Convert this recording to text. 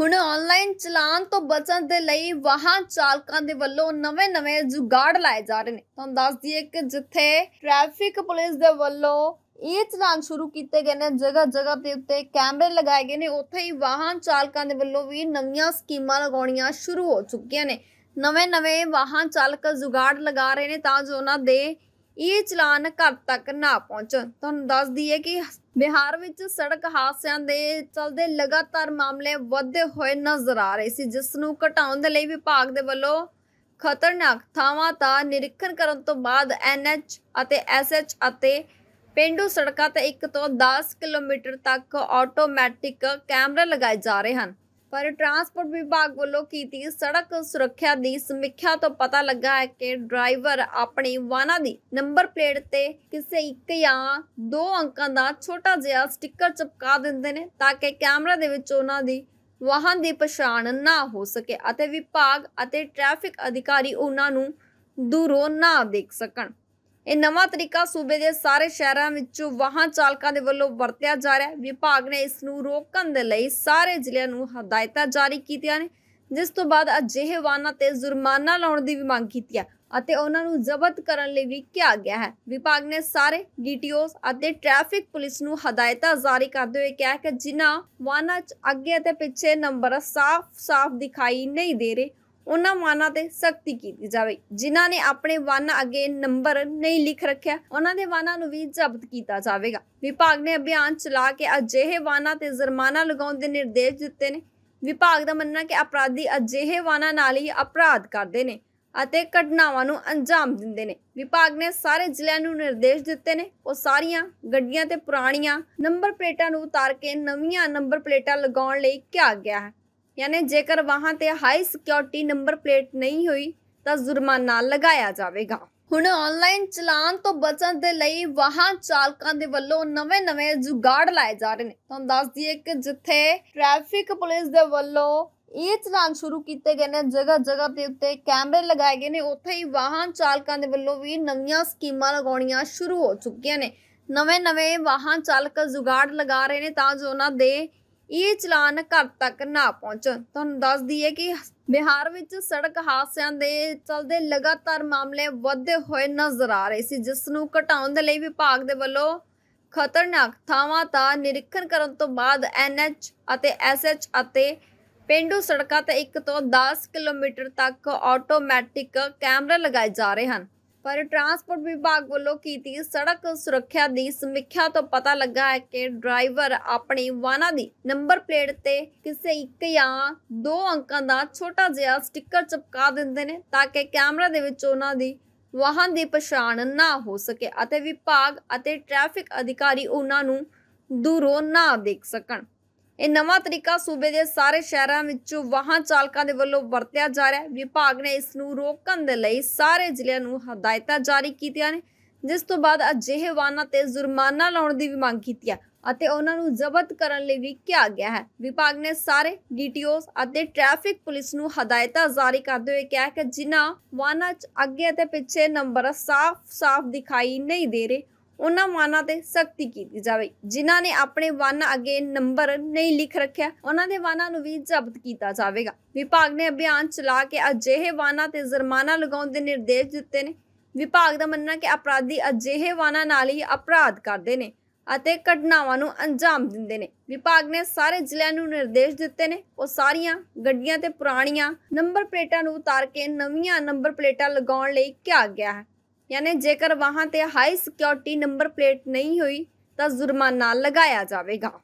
ਹੁਣ ਆਨਲਾਈਨ ਚਲਾਨ ਤੋਂ ਬਚਣ ਦੇ ਲਈ ਵਾਹਨ ਚਾਲਕਾਂ ਦੇ ਵੱਲੋਂ ਨਵੇਂ-ਨਵੇਂ ਜੁਗਾੜ ਲਾਏ ਜਾ ਰਹੇ ਨੇ ਤੁਹਾਨੂੰ ਦੱਸ ਦਈਏ ਕਿ ਜਿੱਥੇ ਟ੍ਰੈਫਿਕ ਪੁਲਿਸ ਦੇ ਵੱਲੋਂ ਇਹ ਚਲਾਨ ਸ਼ੁਰੂ ਕੀਤੇ ਗਏ ਨੇ ਜਗ੍ਹਾ ਜਗ੍ਹਾ ਤੇ ਉੱਤੇ ਕੈਮਰੇ ਲਗਾਏ ਗਏ ਨੇ ਉੱਥੇ ਹੀ ਵਾਹਨ ਚਾਲਕਾਂ ਦੇ ਵੱਲੋਂ ਵੀ ਨਵੀਆਂ ਸਕੀਮਾਂ ਲਗਾਉਣੀਆਂ ਸ਼ੁਰੂ ਹੋ ਚੁੱਕੀਆਂ ਨੇ ਨਵੇਂ-ਨਵੇਂ ਵਾਹਨ ਚਾਲਕ ਜੁਗਾੜ ਲਗਾ ਰਹੇ ਨੇ ਤਾਂ ਜੋ ਉਹਨਾਂ ਦੇ ਇਹ ਚਲਾਨ ਘਰ ਤੱਕ ਨਾ ਪਹੁੰਚਣ ਤੁਹਾਨੂੰ ਦੱਸ ਦਈਏ ਕਿ ਬਿਹਾਰ ਵਿੱਚ ਸੜਕ ਹਾਦਸਿਆਂ ਦੇ ਚਲਦੇ ਲਗਾਤਾਰ ਮਾਮਲੇ ਵਧਦੇ ਹੋਏ ਨਜ਼ਰ ਆ ਰਹੇ ਸੀ ਜਿਸ ਨੂੰ ਘਟਾਉਣ ਦੇ ਲਈ ਵਿਭਾਗ ਦੇ ਵੱਲੋਂ ਖਤਰਨਾਕ ਥਾਵਾਂ ਦਾ ਨਿਰੀਖਣ ਕਰਨ ਤੋਂ ਬਾਅਦ ਐਨਐਚ ਅਤੇ ਐਸਐਚ ਅਤੇ ਪਿੰਡੂ ਸੜਕਾਂ ਤੇ 1 ਤੋਂ 10 ਕਿਲੋਮੀਟਰ ਤੱਕ ਆਟੋਮੈਟਿਕ ਕੈਮਰਾ ਲਗਾਏ ਜਾ ਰਹੇ ਹਨ ਪਰ ਟਰਾਂਸਪੋਰਟ ਵਿਭਾਗ ਵੱਲੋਂ ਕੀਤੀ ਸੜਕ ਸੁਰੱਖਿਆ ਦੀ ਸਮੀਖਿਆ ਤੋਂ ਪਤਾ ਲੱਗਾ ਹੈ ਕਿ ਡਰਾਈਵਰ ਆਪਣੀ ਵਾਹਨਾਂ ਦੀ ਨੰਬਰ ਪਲੇਟ ਤੇ ਕਿਸੇ ਇੱਕ ਜਾਂ ਦੋ ਅੰਕਾਂ ਦਾ ਛੋਟਾ ਜਿਹਾ ਸਟicker ਚਿਪਕਾ ਦਿੰਦੇ ਨੇ ਤਾਂ ਕਿ ਕੈਮਰਾ ਦੇ ਵਿੱਚ ਉਹਨਾਂ ਦੀ ਵਾਹਨ ਦੀ ਪਛਾਣ ਨਾ ਹੋ ਸਕੇ ਅਤੇ ਵਿਭਾਗ ਅਤੇ ਟ੍ਰੈਫਿਕ ਅਧਿਕਾਰੀ ਉਹਨਾਂ ਨੂੰ ਦੂਰੋਂ ਨਾ ਦੇਖ ਸਕਣ ਇਹ ਨਵਾਂ ਤਰੀਕਾ ਸੂਬੇ ਦੇ ਸਾਰੇ ਸ਼ਹਿਰਾਂ ਵਿੱਚ ਵਾਹਨ ਚਾਲਕਾਂ ਦੇ ਵੱਲੋਂ ਵਰਤਿਆ ਜਾ ਰਿਹਾ ਹੈ ਵਿਭਾਗ ਨੇ ਇਸ ਨੂੰ ਰੋਕਣ ਦੇ ਲਈ ਸਾਰੇ ਜ਼ਿਲ੍ਹਿਆਂ ਨੂੰ ਹਦਾਇਤਾਂ ਜਾਰੀ ਕੀਤੀਆਂ ਨੇ ਜਿਸ ਤੋਂ ਬਾਅਦ ਅਜਿਹੇ ਵਾਹਨਾਂ ਤੇ ਜੁਰਮਾਨਾ ਲਾਉਣ ਦੀ ਵੀ ਮੰਗ ਕੀਤੀ ਹੈ ਅਤੇ ਉਹਨਾਂ ਨੂੰ ਜ਼ਬਤ ਕਰਨ ਲਈ ਵੀ ਕਿਹਾ ਗਿਆ ਹੈ ਵਿਭਾਗ ਨੇ ਸਾਰੇ ਡੀਟੀਓਸ ਅਤੇ ਟ੍ਰੈਫਿਕ ਪੁਲਿਸ ਨੂੰ ਹਦਾਇਤਾਂ ਜਾਰੀ ਕਰਦੇ ਹੋਏ ਕਿਹਾ ਕਿ ਜਿਨ੍ਹਾਂ ਵਾਹਨਾਂ 'ਚ ਅੱਗੇ ਅਤੇ ਪਿੱਛੇ ਨੰਬਰ ਸਾਫ਼-ਸਾਫ਼ ਦਿਖਾਈ ਨਹੀਂ ਦੇ ਰਹੇ ਉਹਨਾਂ ਮਾਨਾਂ ਤੇ ਸਖਤੀ ਕੀਤੀ ਜਾਵੇ ਜਿਨ੍ਹਾਂ ਨੇ ਆਪਣੇ ਵਾਹਨ ਅੱਗੇ ਨੰਬਰ ਨਹੀਂ ਲਿਖ ਰੱਖਿਆ ਉਹਨਾਂ ਦੇ ਵਾਹਨਾਂ ਨੂੰ ਵੀ ਜ਼ਬਤ ਕੀਤਾ ਜਾਵੇਗਾ ਵਿਭਾਗ ਨੇ ਅਭਿਆਨ ਚਲਾ ਕੇ ਅਜਿਹੇ ਵਾਹਨਾਂ ਤੇ ਜੁਰਮਾਨਾ ਲਗਾਉਣ ਦੇ ਨਿਰਦੇਸ਼ ਦਿੱਤੇ ਨੇ ਵਿਭਾਗ ਦਾ ਮੰਨਣਾ ਕਿ ਅਪਰਾਧੀ ਅਜਿਹੇ ਵਾਹਨਾਂ ਨਾਲ ਹੀ ਅਪਰਾਧ ਕਰਦੇ ਨੇ ਅਤੇ ਘਟਨਾਵਾਂ ਨੂੰ ਅੰਜਾਮ ਦਿੰਦੇ ਨੇ ਵਿਭਾਗ ਨੇ ਸਾਰੇ ਜ਼ਿਲ੍ਹਿਆਂ ਨੂੰ ਨਿਰਦੇਸ਼ ਦਿੱਤੇ ਨੇ ਉਹ ਸਾਰੀਆਂ ਗੱਡੀਆਂ ਤੇ ਪੁਰਾਣੀਆਂ ਨੰਬਰ ਪਲੇਟਾਂ ਨੂੰ ਉਤਾਰ ਕੇ ਨਵੀਆਂ ਨੰਬਰ ਪਲੇਟਾਂ ਲਗਾਉਣ ਲਈ ਕਿਹਾ ਗਿਆ ਹੈ ਯਾਨੀ ਜੇਕਰ ਵਾਹਨ ਤੇ ਹਾਈ ਸਿਕਿਉਰਿਟੀ ਨੰਬਰ ਪਲੇਟ ਨਹੀਂ ਹੋਈ ਤਾਂ ਜੁਰਮਾਨਾ ਲਗਾਇਆ ਜਾਵੇਗਾ ਹੁਣ ਆਨਲਾਈਨ ਚਲਾਨ ਤੋਂ ਬਚਣ ਦੇ ਲਈ ਵਾਹਨ ਚਾਲਕਾਂ ਦੇ ਵੱਲੋਂ ਨਵੇਂ-ਨਵੇਂ ਜੁਗਾੜ ਲਾਏ ਜਾ ਰਹੇ ਨੇ ਤੁਹਾਨੂੰ ਦੱਸ ਦਈਏ ਕਿ ਜਿੱਥੇ ਟ੍ਰੈਫਿਕ ਪੁਲਿਸ ਦੇ ਵੱਲੋਂ ਇਹ ਚਲਾਨ ਸ਼ੁਰੂ ਕੀਤੇ ਗਏ ਨੇ ਜਗ੍ਹਾ ਜਗ੍ਹਾ ਤੇ ਉੱਤੇ ਕੈਮਰੇ ਲਗਾਏ ਗਏ ਨੇ ਉੱਥੇ ਹੀ ਵਾਹਨ ਚਾਲਕਾਂ ਦੇ ਵੱਲੋਂ ਵੀ ਨਵੀਆਂ ਸਕੀਮਾਂ ਲਗਾਉਣੀਆਂ ਸ਼ੁਰੂ ਹੋ ਚੁੱਕੀਆਂ ਨੇ ਨਵੇਂ-ਨਵੇਂ ਵਾਹਨ ਚਾਲਕ ਜੁਗਾੜ ਲਗਾ ਰਹੇ ਨੇ ਤਾਂ ਜੋ ਉਹਨਾਂ ਦੇ ਇਹ ਚਲਾਨ ਘਰ ਤੱਕ ਨਾ ਪਹੁੰਚਣ ਤੁਹਾਨੂੰ ਦੱਸ ਦਈਏ ਕਿ ਬਿਹਾਰ ਵਿੱਚ ਸੜਕ ਹਾਦਸਿਆਂ ਦੇ ਚਲਦੇ ਲਗਾਤਾਰ ਮਾਮਲੇ ਵਧਦੇ ਹੋਏ ਨਜ਼ਰ ਆ ਰਹੇ ਸੀ ਜਿਸ ਨੂੰ ਘਟਾਉਣ ਦੇ ਲਈ ਵਿਭਾਗ ਦੇ ਵੱਲੋਂ ਖਤਰਨਾਕ ਥਾਵਾਂ ਦਾ ਨਿਰੀਖਣ ਕਰਨ ਤੋਂ ਬਾਅਦ ਐਨਐਚ ਅਤੇ ਐਸਐਚ ਅਤੇ ਪਿੰਡੂ ਸੜਕਾਂ ਤੇ 1 ਤੋਂ 10 ਕਿਲੋਮੀਟਰ ਤੱਕ ਆਟੋਮੈਟਿਕ ਕੈਮਰਾ ਲਗਾਏ ਜਾ ਰਹੇ ਹਨ ਪਰ ਟਰਾਂਸਪੋਰਟ ਵਿਭਾਗ ਵੱਲੋਂ ਕੀਤੀ ਸੜਕ ਸੁਰੱਖਿਆ ਦੀ ਸਮੀਖਿਆ ਤੋਂ ਪਤਾ ਲੱਗਾ ਹੈ ਕਿ ਡਰਾਈਵਰ ਆਪਣੀ ਵਾਹਨਾਂ ਦੀ ਨੰਬਰ ਪਲੇਟ ਤੇ ਕਿਸੇ ਇੱਕ ਜਾਂ ਦੋ ਅੰਕਾਂ ਦਾ ਛੋਟਾ ਜਿਹਾ ਸਟicker ਚਿਪਕਾ ਦਿੰਦੇ ਨੇ ਤਾਂ ਕਿ ਕੈਮਰਾ ਦੇ ਵਿੱਚ ਉਹਨਾਂ ਦੀ ਵਾਹਨ ਦੀ ਪਛਾਣ ਨਾ ਹੋ ਸਕੇ ਅਤੇ ਵਿਭਾਗ ਅਤੇ ਟ੍ਰੈਫਿਕ ਅਧਿਕਾਰੀ ਉਹਨਾਂ ਨੂੰ ਦੂਰੋਂ ਨਾ ਦੇਖ ਸਕਣ ਇਹ ਨਵਾਂ ਤਰੀਕਾ ਸੂਬੇ ਦੇ ਸਾਰੇ ਸ਼ਹਿਰਾਂ ਵਿੱਚ ਵਾਹਨ ਚਾਲਕਾਂ ਦੇ ਵੱਲੋਂ ਵਰਤਿਆ ਜਾ ਰਿਹਾ ਹੈ ਵਿਭਾਗ ਨੇ ਇਸ ਨੂੰ ਰੋਕਣ ਦੇ ਲਈ ਸਾਰੇ ਜ਼ਿਲ੍ਹਿਆਂ ਨੂੰ ਹਦਾਇਤਾਂ ਜਾਰੀ ਕੀਤੀਆਂ ਨੇ ਜਿਸ ਤੋਂ ਬਾਅਦ ਅਜਿਹੇ ਵਾਹਨਾਂ ਤੇ ਜੁਰਮਾਨਾ ਲਾਉਣ ਦੀ ਵੀ ਮੰਗ ਕੀਤੀ ਹੈ ਅਤੇ ਉਹਨਾਂ ਨੂੰ ਜ਼ਬਤ ਕਰਨ ਲਈ ਵੀ ਕਿਹਾ ਗਿਆ ਹੈ ਵਿਭਾਗ ਨੇ ਸਾਰੇ ਡੀਟੀਓਸ ਅਤੇ ਟ੍ਰੈਫਿਕ ਪੁਲਿਸ ਨੂੰ ਹਦਾਇਤਾਂ ਜਾਰੀ ਕਰਦੇ ਹੋਏ ਕਿਹਾ ਕਿ ਜਿਨ੍ਹਾਂ ਵਾਹਨਾਂ 'ਚ ਅੱਗੇ ਅਤੇ ਪਿੱਛੇ ਨੰਬਰ ਸਾਫ਼-ਸਾਫ਼ ਦਿਖਾਈ ਨਹੀਂ ਦੇ ਰਹੇ ਉਹਨਾਂ ਵਾਹਨਾਂ ਤੇ ਸਖਤੀ ਕੀਤੀ ਜਾਵੇ ਜਿਨ੍ਹਾਂ ਨੇ ਆਪਣੇ ਵਾਹਨ ਅੱਗੇ ਨੰਬਰ ਨਹੀਂ ਲਿਖ ਰੱਖਿਆ ਉਹਨਾਂ ਦੇ ਵਾਹਨਾਂ ਨੂੰ ਵੀ ਜ਼ਬਤ ਕੀਤਾ ਜਾਵੇਗਾ ਵਿਭਾਗ ਨੇ ਅਭਿਆਨ ਚਲਾ ਕੇ ਅਜਿਹੇ ਵਾਹਨਾਂ ਤੇ ਜੁਰਮਾਨਾ ਲਗਾਉਣ ਦੇ ਨਿਰਦੇਸ਼ ਦਿੱਤੇ ਨੇ ਵਿਭਾਗ ਦਾ ਮੰਨਣਾ ਕਿ ਅਪਰਾਧੀ ਅਜਿਹੇ ਵਾਹਨਾਂ ਨਾਲ ਹੀ ਅਪਰਾਧ ਕਰਦੇ ਨੇ ਅਤੇ ਘਟਨਾਵਾਂ ਨੂੰ ਅੰਜਾਮ ਦਿੰਦੇ ਨੇ ਵਿਭਾਗ ਨੇ ਸਾਰੇ ਜ਼ਿਲ੍ਹਿਆਂ ਨੂੰ ਨਿਰਦੇਸ਼ ਦਿੱਤੇ ਨੇ ਉਹ ਸਾਰੀਆਂ ਗੱਡੀਆਂ ਤੇ ਪੁਰਾਣੀਆਂ ਨੰਬਰ ਪਲੇਟਾਂ ਨੂੰ ਉਤਾਰ ਕੇ ਨਵੀਆਂ ਨੰਬਰ ਪਲੇਟਾਂ ਲਗਾਉਣ ਲਈ ਕਿਹਾ ਗਿਆ ਹੈ ਯਾਨੀ ਜੇਕਰ ਵਾਹਨ ਤੇ ਹਾਈ ਸਿਕਿਉਰਿਟੀ ਨੰਬਰ ਪਲੇਟ ਨਹੀਂ ਹੋਈ ਤਾਂ ਜੁਰਮਾਨਾ ਲਗਾਇਆ ਜਾਵੇਗਾ